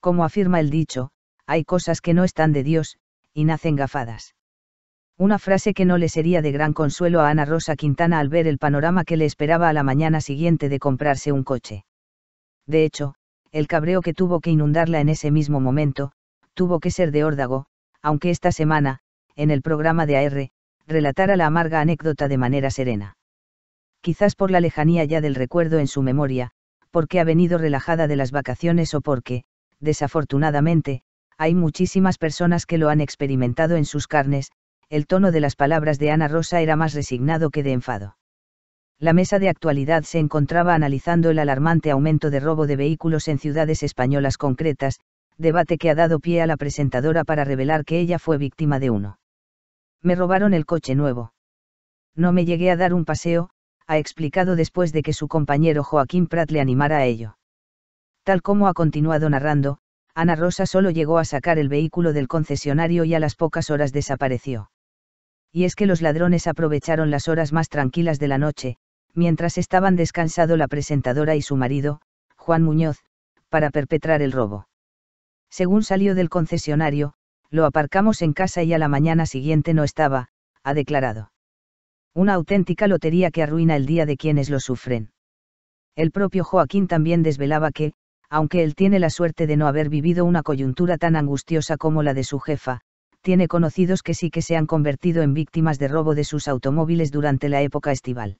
como afirma el dicho, hay cosas que no están de Dios, y nacen gafadas. Una frase que no le sería de gran consuelo a Ana Rosa Quintana al ver el panorama que le esperaba a la mañana siguiente de comprarse un coche. De hecho, el cabreo que tuvo que inundarla en ese mismo momento, tuvo que ser de órdago, aunque esta semana, en el programa de AR, relatara la amarga anécdota de manera serena. Quizás por la lejanía ya del recuerdo en su memoria, porque ha venido relajada de las vacaciones o porque, desafortunadamente, hay muchísimas personas que lo han experimentado en sus carnes, el tono de las palabras de Ana Rosa era más resignado que de enfado. La mesa de actualidad se encontraba analizando el alarmante aumento de robo de vehículos en ciudades españolas concretas, debate que ha dado pie a la presentadora para revelar que ella fue víctima de uno. Me robaron el coche nuevo. No me llegué a dar un paseo, ha explicado después de que su compañero Joaquín Prat le animara a ello. Tal como ha continuado narrando, Ana Rosa solo llegó a sacar el vehículo del concesionario y a las pocas horas desapareció. Y es que los ladrones aprovecharon las horas más tranquilas de la noche, mientras estaban descansado la presentadora y su marido, Juan Muñoz, para perpetrar el robo. Según salió del concesionario, lo aparcamos en casa y a la mañana siguiente no estaba, ha declarado. Una auténtica lotería que arruina el día de quienes lo sufren. El propio Joaquín también desvelaba que, aunque él tiene la suerte de no haber vivido una coyuntura tan angustiosa como la de su jefa, tiene conocidos que sí que se han convertido en víctimas de robo de sus automóviles durante la época estival.